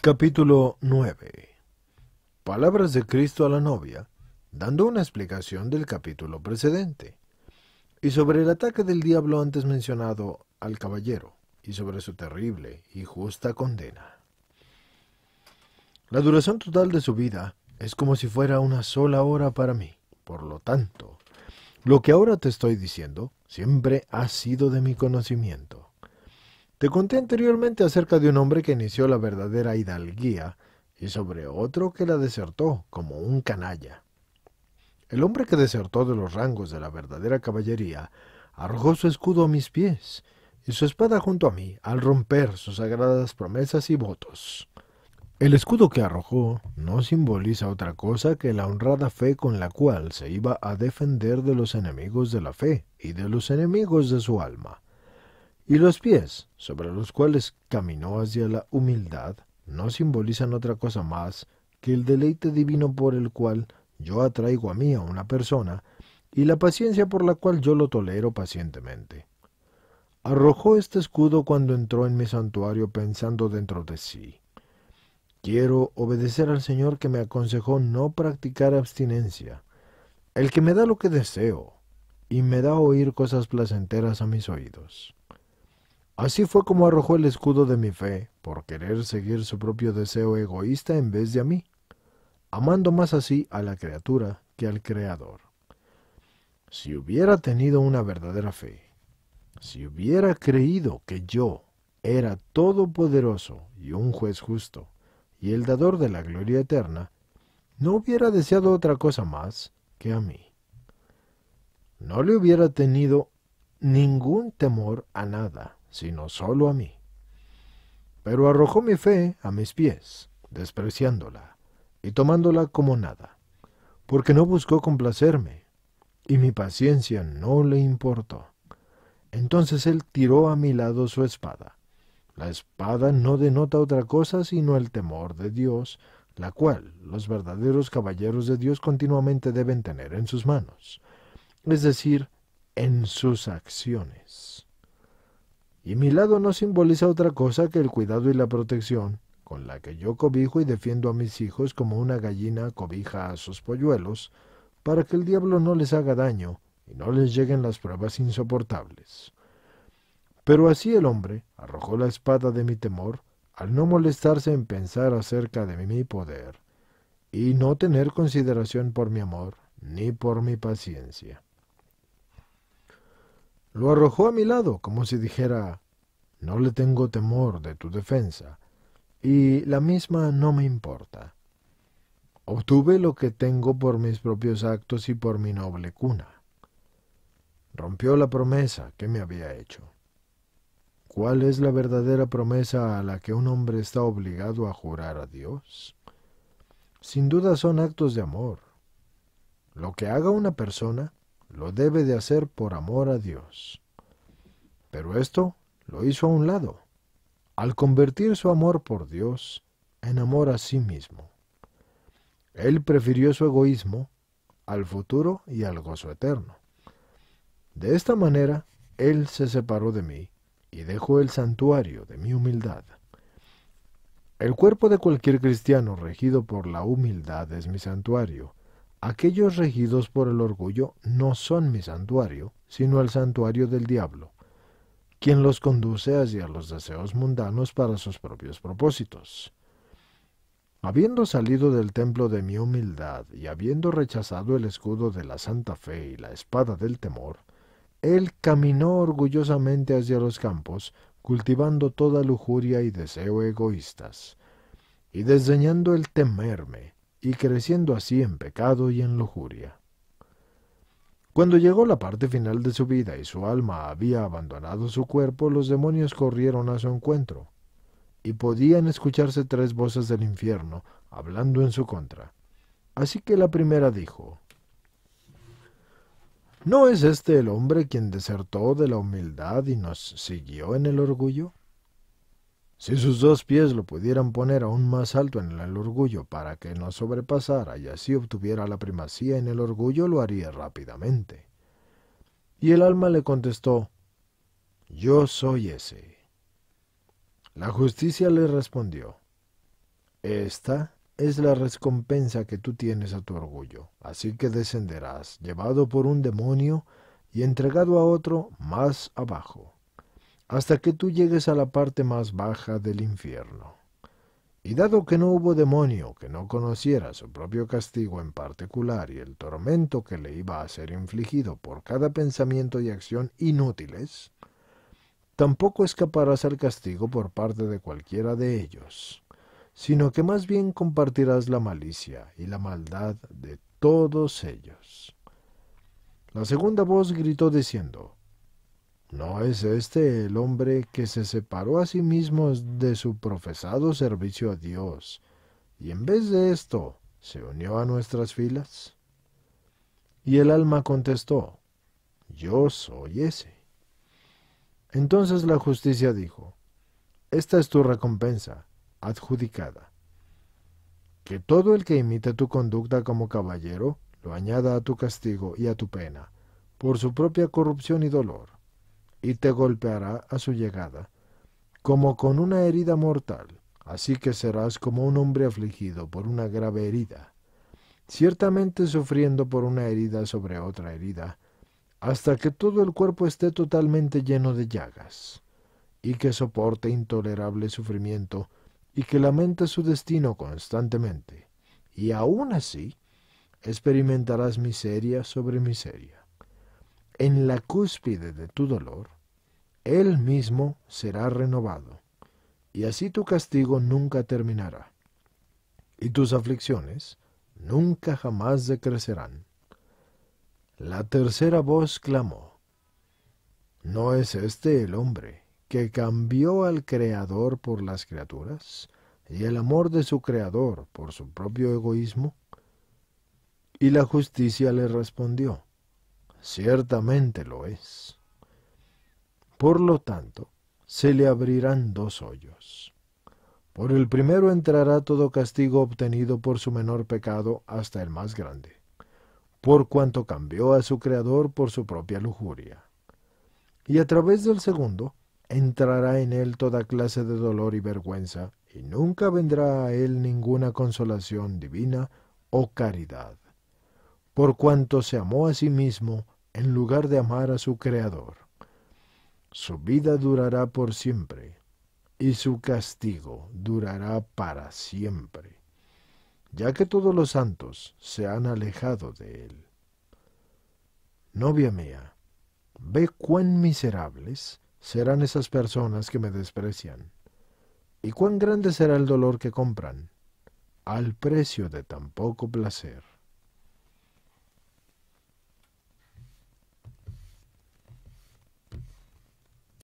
Capítulo 9 Palabras de Cristo a la novia, dando una explicación del capítulo precedente, y sobre el ataque del diablo antes mencionado al caballero, y sobre su terrible y justa condena. La duración total de su vida es como si fuera una sola hora para mí. Por lo tanto, lo que ahora te estoy diciendo siempre ha sido de mi conocimiento. Te conté anteriormente acerca de un hombre que inició la verdadera hidalguía y sobre otro que la desertó como un canalla. El hombre que desertó de los rangos de la verdadera caballería arrojó su escudo a mis pies y su espada junto a mí al romper sus sagradas promesas y votos. El escudo que arrojó no simboliza otra cosa que la honrada fe con la cual se iba a defender de los enemigos de la fe y de los enemigos de su alma. Y los pies, sobre los cuales caminó hacia la humildad, no simbolizan otra cosa más que el deleite divino por el cual yo atraigo a mí a una persona y la paciencia por la cual yo lo tolero pacientemente. Arrojó este escudo cuando entró en mi santuario pensando dentro de sí. Quiero obedecer al Señor que me aconsejó no practicar abstinencia, el que me da lo que deseo y me da oír cosas placenteras a mis oídos. Así fue como arrojó el escudo de mi fe, por querer seguir su propio deseo egoísta en vez de a mí, amando más así a la criatura que al Creador. Si hubiera tenido una verdadera fe, si hubiera creído que yo era todopoderoso y un juez justo, y el dador de la gloria eterna, no hubiera deseado otra cosa más que a mí. No le hubiera tenido ningún temor a nada, sino solo a mí. Pero arrojó mi fe a mis pies, despreciándola y tomándola como nada, porque no buscó complacerme, y mi paciencia no le importó. Entonces él tiró a mi lado su espada. La espada no denota otra cosa sino el temor de Dios, la cual los verdaderos caballeros de Dios continuamente deben tener en sus manos, es decir, en sus acciones y mi lado no simboliza otra cosa que el cuidado y la protección con la que yo cobijo y defiendo a mis hijos como una gallina cobija a sus polluelos, para que el diablo no les haga daño y no les lleguen las pruebas insoportables. Pero así el hombre arrojó la espada de mi temor, al no molestarse en pensar acerca de mi poder, y no tener consideración por mi amor ni por mi paciencia. Lo arrojó a mi lado, como si dijera No le tengo temor de tu defensa, y la misma no me importa. Obtuve lo que tengo por mis propios actos y por mi noble cuna. Rompió la promesa que me había hecho. ¿Cuál es la verdadera promesa a la que un hombre está obligado a jurar a Dios? Sin duda son actos de amor. Lo que haga una persona lo debe de hacer por amor a Dios. Pero esto lo hizo a un lado, al convertir su amor por Dios en amor a sí mismo. Él prefirió su egoísmo al futuro y al gozo eterno. De esta manera, Él se separó de mí y dejó el santuario de mi humildad. El cuerpo de cualquier cristiano regido por la humildad es mi santuario, aquellos regidos por el orgullo no son mi santuario, sino el santuario del diablo, quien los conduce hacia los deseos mundanos para sus propios propósitos. Habiendo salido del templo de mi humildad y habiendo rechazado el escudo de la santa fe y la espada del temor, él caminó orgullosamente hacia los campos, cultivando toda lujuria y deseo egoístas, y desdeñando el temerme, y creciendo así en pecado y en lujuria. Cuando llegó la parte final de su vida y su alma había abandonado su cuerpo, los demonios corrieron a su encuentro, y podían escucharse tres voces del infierno hablando en su contra. Así que la primera dijo, ¿No es este el hombre quien desertó de la humildad y nos siguió en el orgullo? Si sus dos pies lo pudieran poner aún más alto en el orgullo para que no sobrepasara y así obtuviera la primacía en el orgullo, lo haría rápidamente. Y el alma le contestó, Yo soy ese. La justicia le respondió, Esta es la recompensa que tú tienes a tu orgullo, así que descenderás, llevado por un demonio y entregado a otro más abajo hasta que tú llegues a la parte más baja del infierno. Y dado que no hubo demonio que no conociera su propio castigo en particular y el tormento que le iba a ser infligido por cada pensamiento y acción inútiles, tampoco escaparás al castigo por parte de cualquiera de ellos, sino que más bien compartirás la malicia y la maldad de todos ellos. La segunda voz gritó diciendo, ¿No es este el hombre que se separó a sí mismo de su profesado servicio a Dios y en vez de esto se unió a nuestras filas? Y el alma contestó, yo soy ese. Entonces la justicia dijo, esta es tu recompensa, adjudicada. Que todo el que imite tu conducta como caballero lo añada a tu castigo y a tu pena, por su propia corrupción y dolor y te golpeará a su llegada, como con una herida mortal, así que serás como un hombre afligido por una grave herida, ciertamente sufriendo por una herida sobre otra herida, hasta que todo el cuerpo esté totalmente lleno de llagas, y que soporte intolerable sufrimiento, y que lamente su destino constantemente, y aún así experimentarás miseria sobre miseria en la cúspide de tu dolor, Él mismo será renovado, y así tu castigo nunca terminará, y tus aflicciones nunca jamás decrecerán. La tercera voz clamó, ¿No es este el hombre que cambió al Creador por las criaturas y el amor de su Creador por su propio egoísmo? Y la justicia le respondió, ciertamente lo es. Por lo tanto, se le abrirán dos hoyos. Por el primero entrará todo castigo obtenido por su menor pecado hasta el más grande, por cuanto cambió a su Creador por su propia lujuria. Y a través del segundo entrará en él toda clase de dolor y vergüenza, y nunca vendrá a él ninguna consolación divina o caridad por cuanto se amó a sí mismo en lugar de amar a su Creador. Su vida durará por siempre y su castigo durará para siempre, ya que todos los santos se han alejado de él. Novia mía, ve cuán miserables serán esas personas que me desprecian, y cuán grande será el dolor que compran, al precio de tan poco placer.